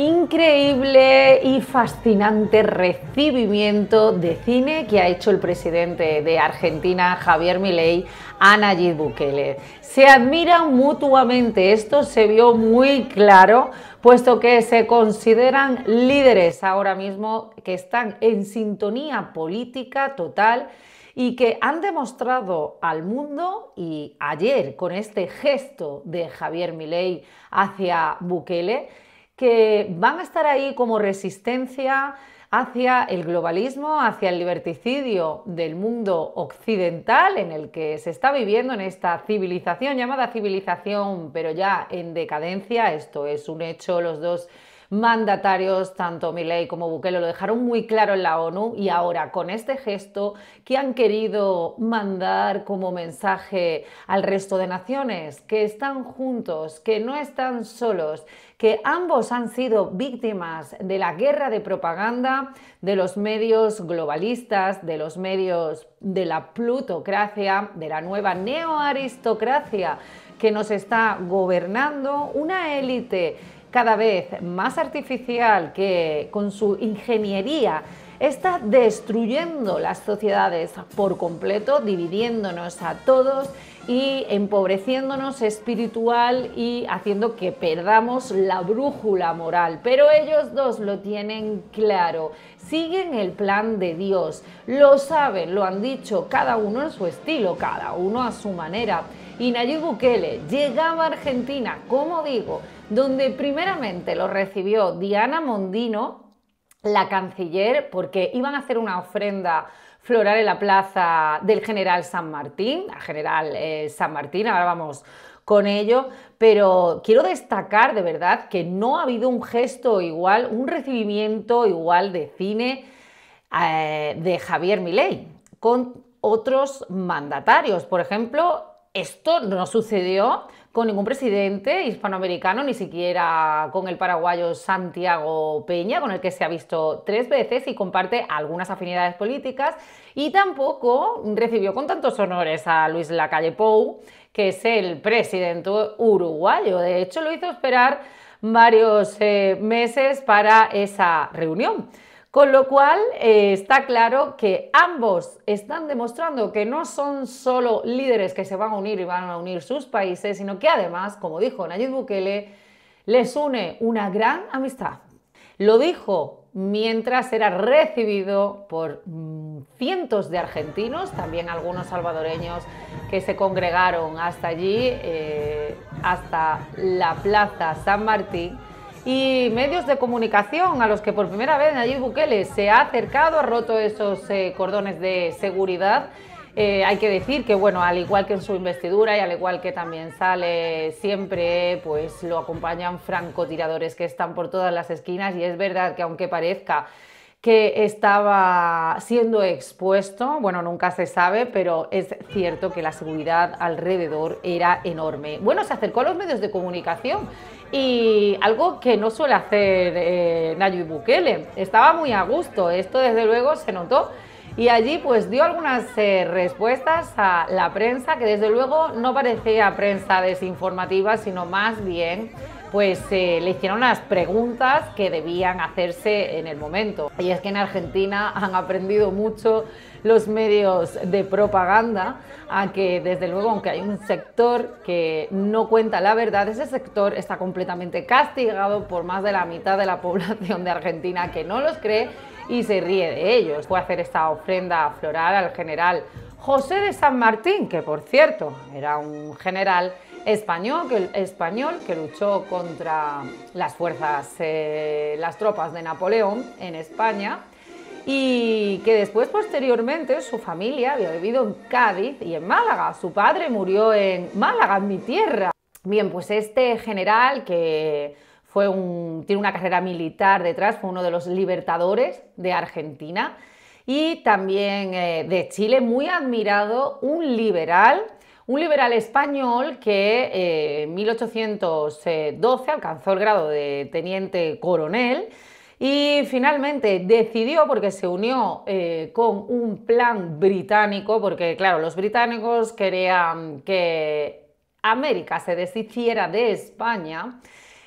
increíble y fascinante recibimiento de cine que ha hecho el presidente de Argentina, Javier Milei, a Nayib Bukele. Se admiran mutuamente, esto se vio muy claro, puesto que se consideran líderes ahora mismo que están en sintonía política total y que han demostrado al mundo y ayer con este gesto de Javier Milei hacia Bukele que van a estar ahí como resistencia hacia el globalismo, hacia el liberticidio del mundo occidental en el que se está viviendo en esta civilización llamada civilización, pero ya en decadencia, esto es un hecho, los dos mandatarios, tanto Milei como Bukele, lo dejaron muy claro en la ONU y ahora con este gesto que han querido mandar como mensaje al resto de naciones, que están juntos, que no están solos, que ambos han sido víctimas de la guerra de propaganda de los medios globalistas, de los medios de la plutocracia, de la nueva neoaristocracia que nos está gobernando, una élite cada vez más artificial que con su ingeniería está destruyendo las sociedades por completo, dividiéndonos a todos y empobreciéndonos espiritual y haciendo que perdamos la brújula moral. Pero ellos dos lo tienen claro, siguen el plan de Dios, lo saben, lo han dicho, cada uno en su estilo, cada uno a su manera. Y Nayib Bukele llegaba a Argentina, como digo, donde primeramente lo recibió Diana Mondino, la canciller, porque iban a hacer una ofrenda floral en la plaza del general San Martín, a general eh, San Martín, ahora vamos con ello, pero quiero destacar de verdad que no ha habido un gesto igual, un recibimiento igual de cine eh, de Javier Milei con otros mandatarios. Por ejemplo, esto no sucedió con ningún presidente hispanoamericano, ni siquiera con el paraguayo Santiago Peña, con el que se ha visto tres veces y comparte algunas afinidades políticas, y tampoco recibió con tantos honores a Luis Lacalle Pou, que es el presidente uruguayo. De hecho, lo hizo esperar varios eh, meses para esa reunión. Con lo cual, eh, está claro que ambos están demostrando que no son solo líderes que se van a unir y van a unir sus países, sino que además, como dijo Nayib Bukele, les une una gran amistad. Lo dijo mientras era recibido por mm, cientos de argentinos, también algunos salvadoreños que se congregaron hasta allí, eh, hasta la Plaza San Martín y medios de comunicación a los que por primera vez Nayib Bukele se ha acercado, ha roto esos eh, cordones de seguridad. Eh, hay que decir que, bueno, al igual que en su investidura y al igual que también sale siempre, pues lo acompañan francotiradores que están por todas las esquinas y es verdad que aunque parezca que estaba siendo expuesto, bueno, nunca se sabe, pero es cierto que la seguridad alrededor era enorme. Bueno, se acercó a los medios de comunicación y algo que no suele hacer eh, Nayib Bukele. Estaba muy a gusto, esto desde luego se notó. Y allí pues dio algunas eh, respuestas a la prensa que desde luego no parecía prensa desinformativa, sino más bien pues eh, le hicieron las preguntas que debían hacerse en el momento. Y es que en Argentina han aprendido mucho los medios de propaganda a que, desde luego, aunque hay un sector que no cuenta la verdad, ese sector está completamente castigado por más de la mitad de la población de Argentina que no los cree y se ríe de ellos. Fue hacer esta ofrenda floral al general José de San Martín, que por cierto era un general español que, luchó contra las fuerzas, eh, las tropas de Napoleón en España y que después posteriormente su familia había vivido en Cádiz y en Málaga. Su padre murió en Málaga, en mi tierra. Bien, pues este general que fue un, tiene una carrera militar detrás, fue uno de los libertadores de Argentina y también eh, de Chile, muy admirado, un liberal un liberal español que eh, en 1812 alcanzó el grado de teniente coronel y finalmente decidió, porque se unió eh, con un plan británico, porque claro, los británicos querían que América se deshiciera de España.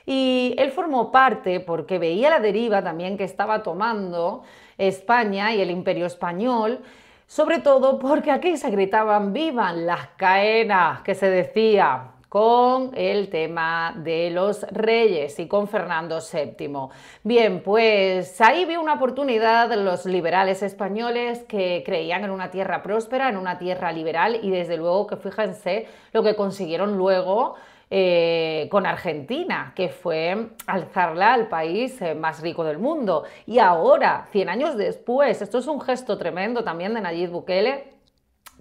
Y él formó parte porque veía la deriva también que estaba tomando España y el imperio español sobre todo porque aquí se gritaban vivan las caenas que se decía con el tema de los reyes y con Fernando VII. Bien, pues ahí vio una oportunidad los liberales españoles que creían en una tierra próspera, en una tierra liberal y desde luego que fíjense lo que consiguieron luego eh, con Argentina, que fue alzarla al país eh, más rico del mundo. Y ahora, 100 años después, esto es un gesto tremendo también de Nayib Bukele,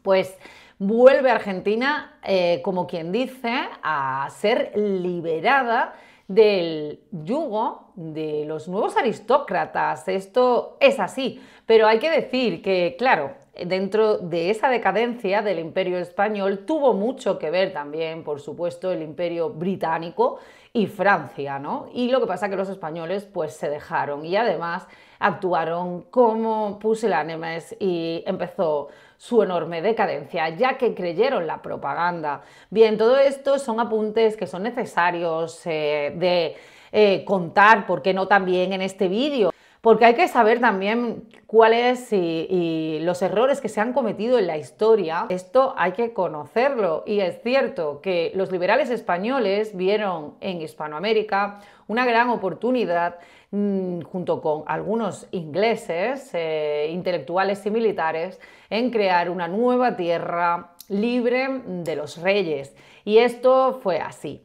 pues vuelve Argentina, eh, como quien dice, a ser liberada del yugo de los nuevos aristócratas. Esto es así, pero hay que decir que, claro, dentro de esa decadencia del imperio español tuvo mucho que ver también, por supuesto, el imperio británico y Francia, ¿no? Y lo que pasa es que los españoles pues se dejaron y además actuaron como pusilánimes y empezó su enorme decadencia, ya que creyeron la propaganda. Bien, todo esto son apuntes que son necesarios eh, de eh, contar, ¿por qué no también en este vídeo? porque hay que saber también cuáles y, los errores que se han cometido en la historia. Esto hay que conocerlo y es cierto que los liberales españoles vieron en Hispanoamérica una gran oportunidad mm, junto con algunos ingleses, eh, intelectuales y militares, en crear una nueva tierra libre de los reyes. Y esto fue así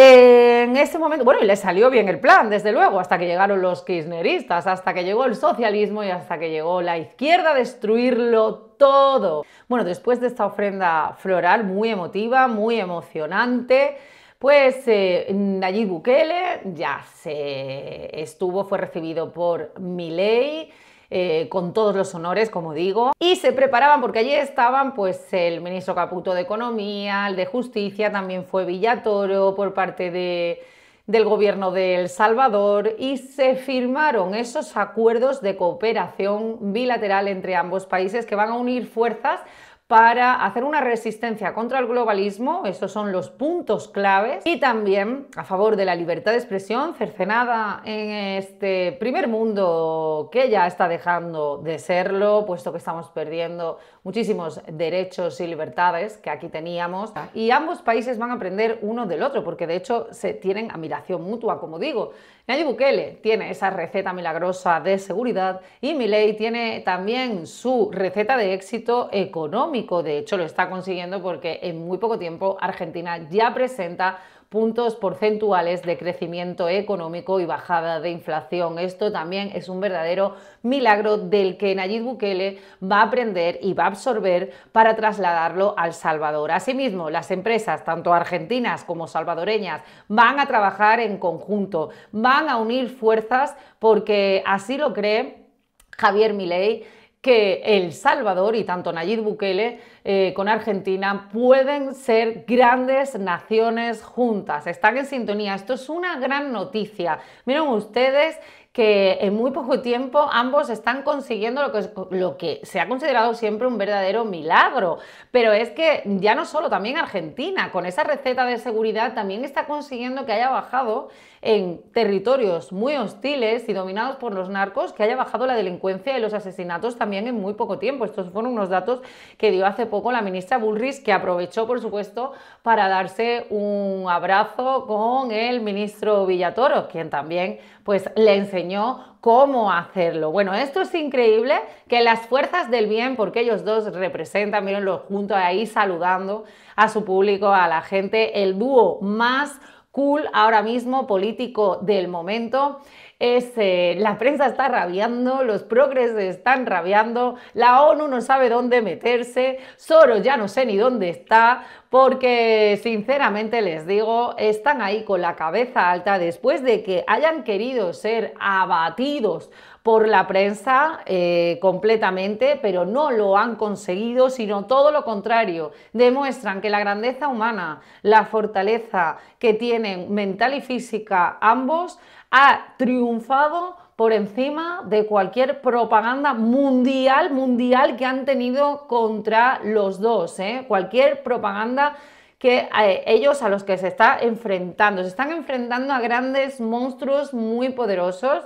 en ese momento, bueno, y le salió bien el plan, desde luego, hasta que llegaron los kirchneristas, hasta que llegó el socialismo y hasta que llegó la izquierda a destruirlo todo. Bueno, después de esta ofrenda floral muy emotiva, muy emocionante, pues eh, Nayib Bukele ya se estuvo, fue recibido por Milei, eh, con todos los honores, como digo, y se preparaban porque allí estaban pues el ministro Caputo de Economía, el de Justicia, también fue Villatoro por parte de del gobierno de El Salvador y se firmaron esos acuerdos de cooperación bilateral entre ambos países que van a unir fuerzas para hacer una resistencia contra el globalismo, esos son los puntos claves, y también a favor de la libertad de expresión cercenada en este primer mundo que ya está dejando de serlo, puesto que estamos perdiendo muchísimos derechos y libertades que aquí teníamos. Y ambos países van a aprender uno del otro, porque de hecho se tienen admiración mutua, como digo. Nayib Bukele tiene esa receta milagrosa de seguridad y Milei tiene también su receta de éxito económico de hecho, lo está consiguiendo porque en muy poco tiempo Argentina ya presenta puntos porcentuales de crecimiento económico y bajada de inflación. Esto también es un verdadero milagro del que Nayib Bukele va a aprender y va a absorber para trasladarlo al Salvador. Asimismo, las empresas, tanto argentinas como salvadoreñas, van a trabajar en conjunto, van a unir fuerzas porque así lo cree Javier Milei que El Salvador y tanto Nayib Bukele eh, con Argentina pueden ser grandes naciones juntas. Están en sintonía. Esto es una gran noticia. Miren ustedes que en muy poco tiempo ambos están consiguiendo lo que, lo que se ha considerado siempre un verdadero milagro. Pero es que ya no solo, también Argentina, con esa receta de seguridad, también está consiguiendo que haya bajado en territorios muy hostiles y dominados por los narcos, que haya bajado la delincuencia y los asesinatos también en muy poco tiempo. Estos fueron unos datos que dio hace poco la ministra Bullrich, que aprovechó, por supuesto, para darse un abrazo con el ministro Villatoro, quien también pues le enseñó cómo hacerlo. Bueno, esto es increíble que las fuerzas del bien, porque ellos dos representan, mírenlo juntos ahí saludando a su público, a la gente, el dúo más cool ahora mismo político del momento. Eh, la prensa está rabiando, los progres están rabiando, la ONU no sabe dónde meterse, Soros ya no sé ni dónde está, porque sinceramente les digo, están ahí con la cabeza alta después de que hayan querido ser abatidos por la prensa eh, completamente, pero no lo han conseguido, sino todo lo contrario. Demuestran que la grandeza humana, la fortaleza que tienen mental y física ambos, ha triunfado por encima de cualquier propaganda mundial, mundial que han tenido contra los dos, ¿eh? cualquier propaganda que eh, ellos a los que se está enfrentando, se están enfrentando a grandes monstruos muy poderosos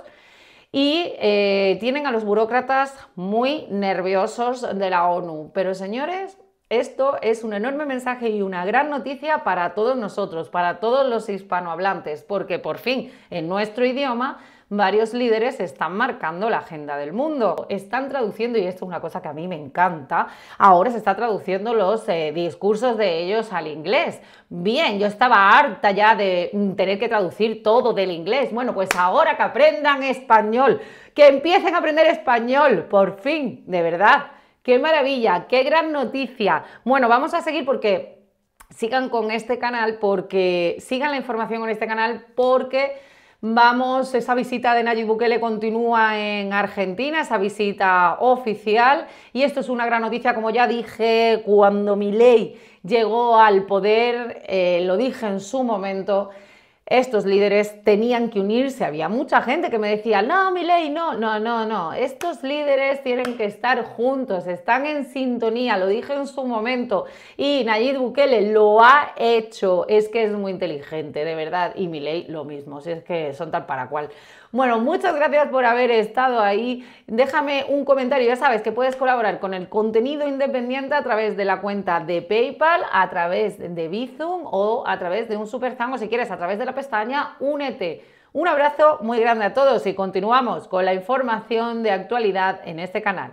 y eh, tienen a los burócratas muy nerviosos de la ONU. Pero señores, esto es un enorme mensaje y una gran noticia para todos nosotros, para todos los hispanohablantes, porque por fin en nuestro idioma varios líderes están marcando la agenda del mundo. Están traduciendo, y esto es una cosa que a mí me encanta, ahora se está traduciendo los eh, discursos de ellos al inglés. Bien, yo estaba harta ya de tener que traducir todo del inglés. Bueno, pues ahora que aprendan español, que empiecen a aprender español, por fin, de verdad. Qué maravilla, qué gran noticia. Bueno, vamos a seguir porque sigan con este canal, porque sigan la información con este canal, porque vamos, esa visita de Nayib Bukele continúa en Argentina, esa visita oficial, y esto es una gran noticia, como ya dije, cuando mi ley llegó al poder, eh, lo dije en su momento, estos líderes tenían que unirse. Había mucha gente que me decía, no, mi no, no, no, no. Estos líderes tienen que estar juntos, están en sintonía, lo dije en su momento. Y Nayib Bukele lo ha hecho. Es que es muy inteligente, de verdad. Y mi lo mismo, si es que son tal para cual. Bueno, muchas gracias por haber estado ahí. Déjame un comentario. Ya sabes que puedes colaborar con el contenido independiente a través de la cuenta de PayPal, a través de Bizum o a través de un super si quieres, a través de la pestaña, únete. Un abrazo muy grande a todos y continuamos con la información de actualidad en este canal.